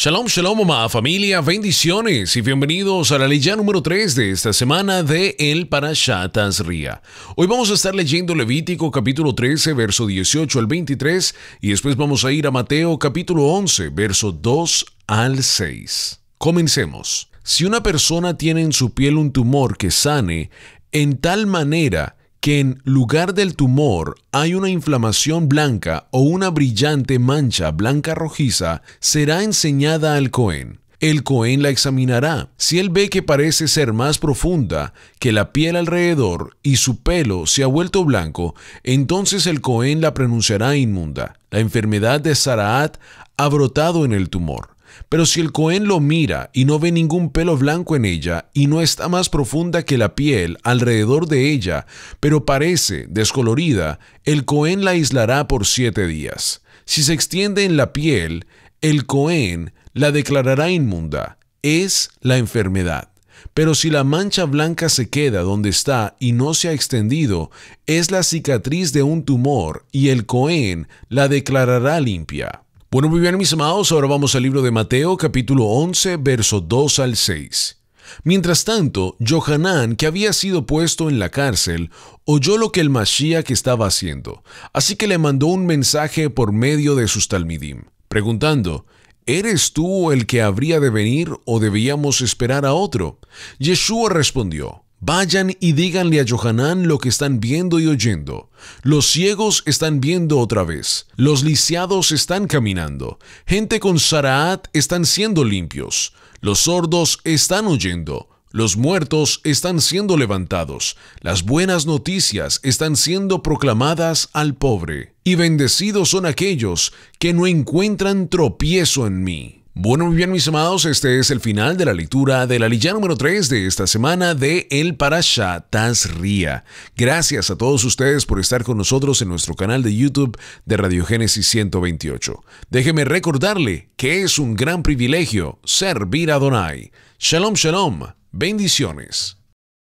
Shalom, shalom, mamá, familia, bendiciones y bienvenidos a la ley número 3 de esta semana de El Parashat Azria. Hoy vamos a estar leyendo Levítico capítulo 13, verso 18 al 23 y después vamos a ir a Mateo capítulo 11, verso 2 al 6. Comencemos. Si una persona tiene en su piel un tumor que sane, en tal manera que en lugar del tumor hay una inflamación blanca o una brillante mancha blanca rojiza, será enseñada al Cohen. El Cohen la examinará. Si él ve que parece ser más profunda que la piel alrededor y su pelo se ha vuelto blanco, entonces el Cohen la pronunciará inmunda. La enfermedad de Saraat ha brotado en el tumor. Pero si el Cohen lo mira y no ve ningún pelo blanco en ella y no está más profunda que la piel alrededor de ella, pero parece descolorida, el Cohen la aislará por siete días. Si se extiende en la piel, el Cohen la declarará inmunda. Es la enfermedad. Pero si la mancha blanca se queda donde está y no se ha extendido, es la cicatriz de un tumor y el Cohen la declarará limpia. Bueno, muy bien mis amados, ahora vamos al libro de Mateo capítulo 11, verso 2 al 6. Mientras tanto, Johanán, que había sido puesto en la cárcel, oyó lo que el Mashiach estaba haciendo, así que le mandó un mensaje por medio de sus talmidim, preguntando, ¿Eres tú el que habría de venir o debíamos esperar a otro? Yeshua respondió, Vayan y díganle a Johanán lo que están viendo y oyendo. Los ciegos están viendo otra vez. Los lisiados están caminando. Gente con Saraat están siendo limpios. Los sordos están oyendo. Los muertos están siendo levantados. Las buenas noticias están siendo proclamadas al pobre. Y bendecidos son aquellos que no encuentran tropiezo en mí. Bueno, muy bien, mis amados, este es el final de la lectura de la lilla número 3 de esta semana de El Parasha Tazria. Gracias a todos ustedes por estar con nosotros en nuestro canal de YouTube de Radiogénesis 128. Déjeme recordarle que es un gran privilegio servir a Donai. Shalom, shalom. Bendiciones.